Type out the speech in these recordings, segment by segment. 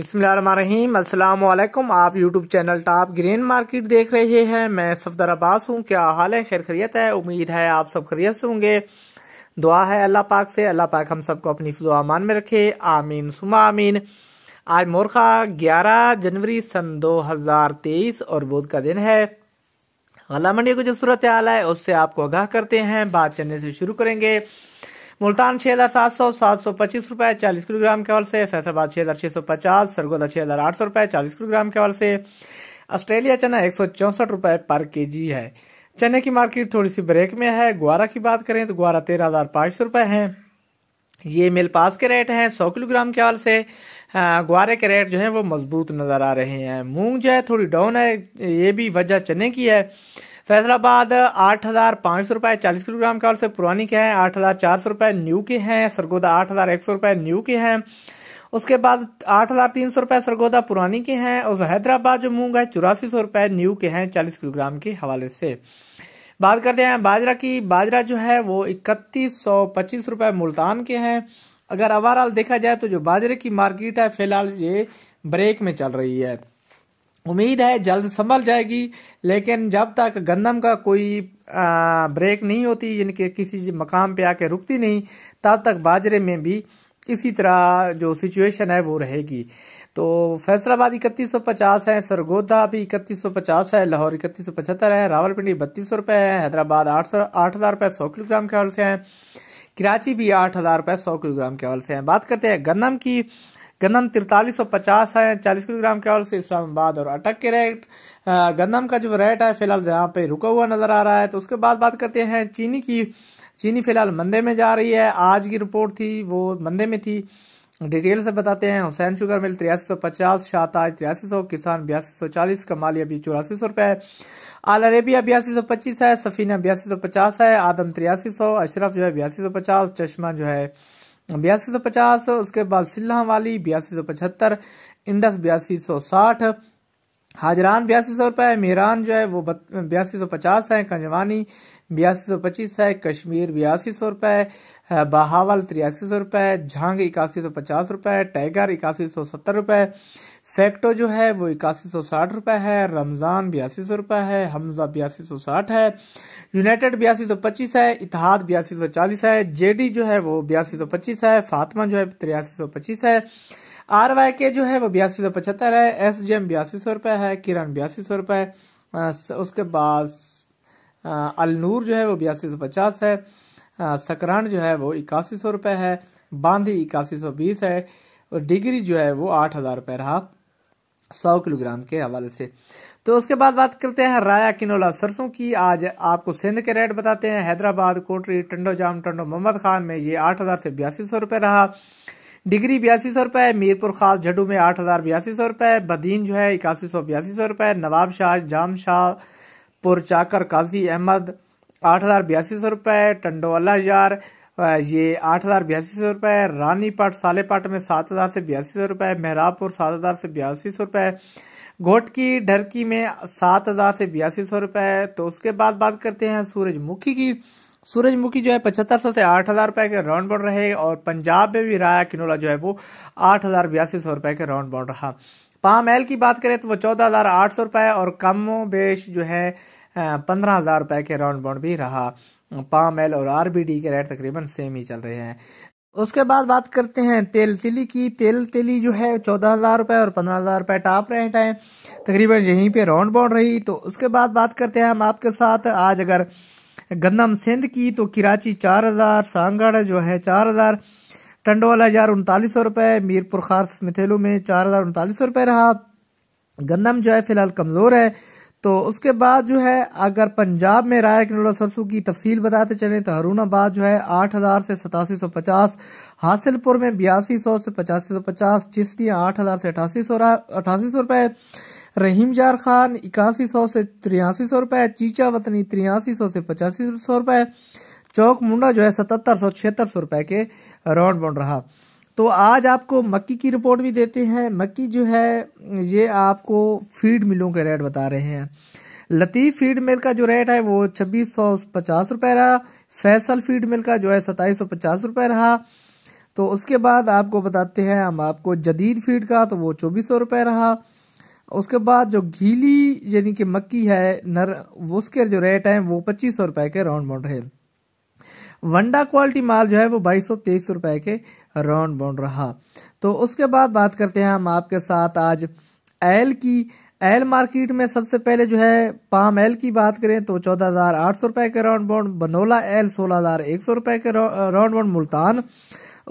अस्सलाम वालेकुम आप YouTube channel top green market देख रहे हैं मैं सफदर अब्बास हूँ क्या हाल है खैर खरीत है उम्मीद है आप सब खरीत से होंगे दुआ है अल्लाह पाक से अल्लाह पाक हम सबको अपनी फजो अमान में रखे आमीन सुमा आमीन आज मोरखा 11 जनवरी सन 2023 और बुध का दिन है गला मंडी को जो सूरत आला है उससे आपको आगाह करते हैं बात चलने से शुरू करेंगे मुल्तान छह हज़ार सात सौ सात सौ पच्चीस रुपए चालीस किलोग्राम के हवाले से फैसलाबाद छह हज़ार छह सौ पचास सरगोदा छह हज़ार आठ सौ रूपये चालीस किलोग्राम के हवाले से ऑस्ट्रेलिया चना एक सौ चौंसठ रूपये पर के जी है चने की मार्केट थोड़ी सी ब्रेक में है ग्वारा की बात करें तो ग्वारा तेरह हज़ार पाँच सौ रूपये है ये मेल पास के रेट हैं सौ किलोग्राम के हवाले से ग्वारे के रेट जो है वो मजबूत नज़र आ रहे हैं मूंग जो है थोड़ी डाउन है ये भी वजह चने की है फैसलाबाद आठ हजार पांच सौ रुपए चालीस किलोग्राम के और से पुरानी के हैं आठ हजार चार सौ रुपए न्यू के हैं सरगोदा आठ हजार एक सौ रुपए न्यू के हैं उसके बाद आठ हजार तीन सौ रुपए सरगोदा पुरानी के हैं और हैदराबाद जो मूंग है चौरासी सौ रुपए न्यू के हैं चालीस किलोग्राम के हवाले से बात करते हैं बाजरा की बाजरा जो है वो इकतीस सौ पच्चीस रुपए मुल्तान के हैं अगर ओवरऑल देखा जाए तो जो बाजरे की मार्केट है फिलहाल ये ब्रेक में चल रही है उम्मीद है जल्द संभल जाएगी लेकिन जब तक गंदम का कोई ब्रेक नहीं होती यानी कि किसी मकाम पे आके रुकती नहीं तब तक बाजरे में भी इसी तरह जो सिचुएशन है वो रहेगी तो फैसलाबाद इकतीस सौ पचास है सरगोदा भी इकतीस सौ पचास है लाहौर इकतीस सौ पचहत्तर है रावलपिंडी बत्तीस सौ रुपये है हैदराबाद आठ सौ आठ हज़ार रुपये सौ किलोग्राम के हवाले से है कराची भी आठ हज़ार रुपये सौ किलोग्राम के हवाले से है बात करते हैं गन्नम की गंदम तिरतालीस सौ पचास है चालीस किलोग्राम के से इस्लामाबाद और अटक के रेट गंदम का जो रेट है फिलहाल यहाँ पे रुका हुआ नजर आ रहा है तो उसके बाद बात करते हैं चीनी की चीनी फिलहाल मंदे में जा रही है आज की रिपोर्ट थी वो मंदे में थी डिटेल से बताते हैं हुसैन शुगर मिल तिरासी सौ पचास शाहताज तिरासी सौ किसान बयासी सौ चालीस कमाली अभी चौरासी सौ रुपये है आल अरेबिया बयासी सौ पच्चीस है सफीना बयासी सौ पचास है आदम तिरासी सौ अशरफ जो है बयासी सौ पचास चश्मा जो है बयासी सौ पचास उसके बाद सिल्हा वाली बयासी सौ पचहत्तर इंडस बयासी सौ साठ हाजरान बयासी सौ रुपये मेहरान जो है वो बयासी सौ पचास है कंजवानी बयासी सौ पच्चीस है कश्मीर बयासी सौ रुपये बहावल तिरासी सौ रुपये झांग इक्यासी सौ पचास रुपये टाइगर इक्यासी सौ सत्तर रुपये सेक्टो जो है वो इक्यासी सौ साठ रुपये है रमज़ान बयासी सौ रुपये है हमज़ा बयासी सौ साठ है यूनाइटेड बयासी सौ पच्चीस है इतिहाद बयासी सौ चालीस है जेडी जो है वो बयासी सौ पच्चीस है फातमा जो है तिरासी सौ पच्चीस है आर वाई के जो है वो बयासी सौ पचहत्तर है एस जी एम बयासी सौ रुपये है किरण बयासी सौ रुपये उसके बाद अलनूर जो है वो बयासी सौ पचास है सकरान जो है वो इक्यासी सौ रुपये है बांधी इक्यासी सौ बीस है और डिग्री जो है वो आठ हज़ार रुपये रहा सौ किलोग्राम के हवाले से तो उसके बाद बात करते हैं राया किनोला सरसों की आज आपको सिंध के रेट बताते हैं हैदराबाद कोटरी टंडो जाम टंडो मोहम्मद खान में ये आठ हजार से बयासी सौ रुपये रहा डिग्री बयासी सौ रुपए मीरपुर खास झडू में आठ हजार बयासी सौ रुपए बदीन जो है इक्यासी सौ बयासी सौ रुपए नवाब शाह जाम शाह पुर चाकर काजी अहमद आठ हजार बयासी सौ रुपए टंडो अल्लाह जार ये आठ हज़ार बयासी सौ रुपये रानी पाट साले पाट में सात हज़ार से बयासी सौ रुपये मेहरापुर सात हज़ार से बयासी सौ रुपये घोटकी ढरकी में सात हज़ार से बयासी सौ रुपये तो उसके बाद बात करते हैं सूरजमुखी की सूरजमुखी जो है पचहत्तर सौ से आठ हज़ार रुपये के राउंड बाउंड रहे और पंजाब में भी राया किनोला जो है वो आठ हज़ार बयासी सौ रुपये के राउंड बाउंड रहा पाम एल की बात करें तो वो चौदह हज़ार आठ सौ रुपये और कमो बेश जो है पंद्रह हज़ार रुपये के राउंड बाउंड भी रहा पाम एल और आरबीडी के रेट तकरीबन सेम ही चल रहे हैं उसके बाद बात करते हैं तेल तिली की तेल तिली जो है चौदह हज़ार रुपये और पंद्रह हज़ार रुपये टॉप रेट है तकरीबन यहीं पे राउंड बाउंड रही तो उसके बाद बात करते हैं हम आपके साथ आज अगर गंदम सिंध की तो कराची चार हज़ार सांगढ़ जो है चार हज़ार टंडोला हजार उनतालीस सौ रुपये मीरपुर खास मिथेलू में चार हज़ार उनतालीस सौ रुपए रहा गंदम जो है फिलहाल कमज़ोर है तो उसके बाद जो है अगर पंजाब में राय किलोड़ा सरसों की तफसील बताते चलें तो हरूणाबाद जो है आठ हज़ार से सतासी सौ पचास हासिलपुर में बयासी सौ से पचासी सौ पचास चिश्तियाँ आठ हज़ार से अठासी सौ अठासी सौ रुपए रहीम जार खान इक्यासी सौ से तिरासी सौ रुपए चीचा वतनी त्रियासी सौ से पचासी सौ रुपए चौक मुंडा जो है सतहत्तर सौ छिहत्तर सौ रुपए के राउंड बाउंड रहा तो आज आपको मक्की की रिपोर्ट भी देते हैं मक्की जो है ये आपको फीड मिलों के रेट बता रहे हैं लतीफ़ फीड मिल का जो रेट है वो छब्बीस सौ पचास रुपये रहा फैसल फीड मिल का जो है सताईस सौ पचास रुपये रहा तो उसके बाद आपको बताते हैं हम आपको जदीद फीड का तो वो चौबीस सौ रुपये रहा उसके बाद जो घीली यानी कि मक्की है नर उसके जो रेट हैं वो पच्चीस सौ रुपये के राउंड बाउंड है वंडा क्वालिटी माल जो है वो बाईस सौ तेईस रुपए के राउंड बाउंड रहा तो उसके बाद बात करते हैं हम आपके साथ आज एल की एल मार्केट में सबसे पहले जो है पाम एल की बात करें तो चौदह हजार आठ सौ रुपए के राउंड बाउंड बनोला एल सोलह हजार एक सौ रुपए के राउंड बाउंड मुल्तान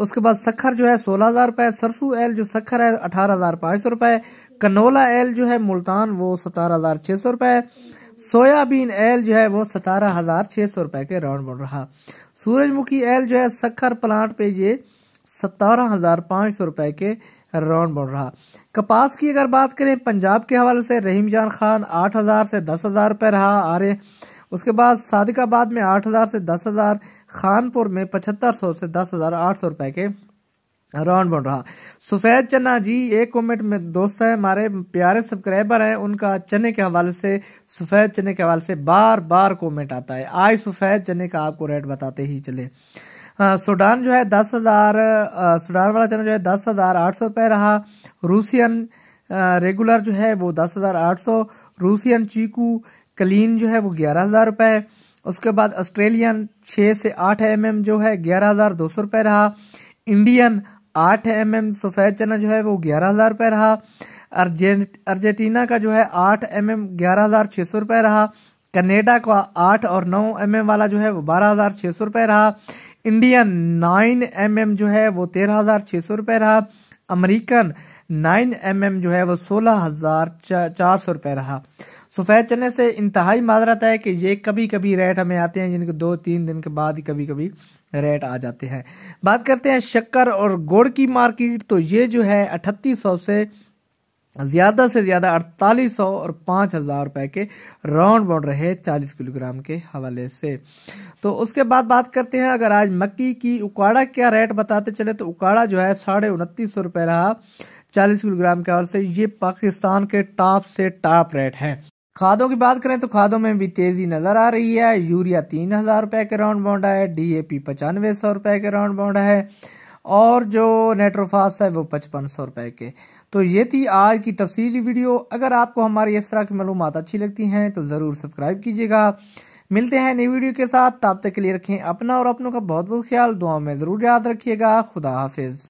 उसके बाद सखर जो है सोलह हजार रुपए सरसू एल जो सखर है अठारह हजार पाँच सौ रुपए कनोला एल जो है मुल्तान वो सतारह हजार छह सौ रुपए सोयाबीन एल जो है वो सतारह हजार छह सौ रुपए के राउंड बाउंड रहा सूरजमुखी एल जो है सखर प्लांट पे ये सत्तारह हज़ार पाँच सौ रुपये के राउंड बोर्ड रहा कपास की अगर बात करें पंजाब के हवाले से रहीम जान खान आठ हज़ार से दस हज़ार रुपये रहा आर्य उसके बाद सादिकाबाद में आठ हज़ार से दस हज़ार खानपुर में पचहत्तर सौ से दस हज़ार आठ सौ रुपये के राउंड बन रहा सफ़ेद चना जी एक कमेंट में दोस्त हैं हमारे प्यारे सब्सक्राइबर हैं उनका चने के हवाले से सफ़ेद चने के हवाले से बार बार कमेंट आता है आज सफ़ेद चने का आपको रेट बताते ही चले सूडान जो है दस हज़ार सूडान वाला चना जो है दस हज़ार आठ सौ रुपये रहा रूसियन रेगुलर जो है वो दस हज़ार आठ सौ रूसियन चीकू कलीन जो है वो ग्यारह हज़ार रुपये उसके बाद ऑस्ट्रेलियन छः से आठ एम एम जो है ग्यारह हज़ार दो सौ रुपये रहा इंडियन आठ एम एम सफ़ेद चना जो है वो ग्यारह हज़ार रुपये रहा अर्जेंट अर्जेंटीना का जो है आठ एम एम ग्यारह हज़ार छः सौ रुपये रहा कनेडा का आठ और नौ एम एम वाला जो है वो बारह हज़ार छः सौ रुपये रहा इंडियन नाइन एम mm जो है वो तेरह हजार छह सौ रुपए रहा अमेरिकन नाइन एम mm जो है वो सोलह हजार चार सौ रुपए रहा सफेद चने से इंतहाई माजरत है कि ये कभी कभी रेट हमें आते हैं जिनके दो तीन दिन के बाद ही कभी कभी रेट आ जाते हैं बात करते हैं शक्कर और गुड़ की मार्केट तो ये जो है अठतीस सौ से ज़्यादा से ज़्यादा अड़तालीस सौ और पांच हज़ार रुपए के राउंड बाउंड रहे चालीस किलोग्राम के हवाले से तो उसके बाद बात करते हैं अगर आज मक्की की उकाड़ा क्या रेट बताते चले तो उकाड़ा जो है साढ़े उनतीस सौ रुपए रहा चालीस किलोग्राम के हवाले से ये पाकिस्तान के टॉप से टॉप रेट है खादों की बात करें तो खादों में भी तेजी नजर आ रही है यूरिया तीन हजार रुपए के राउंड बाउंड है डी ए पी पचानवे सौ रुपए के राउंड बाउंड है और जो नेट्रोफास्ट है वो पचपन सौ रुपए के तो ये थी आज की तफसीली वीडियो अगर आपको हमारी इस तरह की मालूम अच्छी लगती हैं तो ज़रूर सब्सक्राइब कीजिएगा मिलते हैं नई वीडियो के साथ तब तक के लिए रखें अपना और अपनों का बहुत बहुत ख्याल दुआ में ज़रूर याद रखिएगा खुदा हाफिज़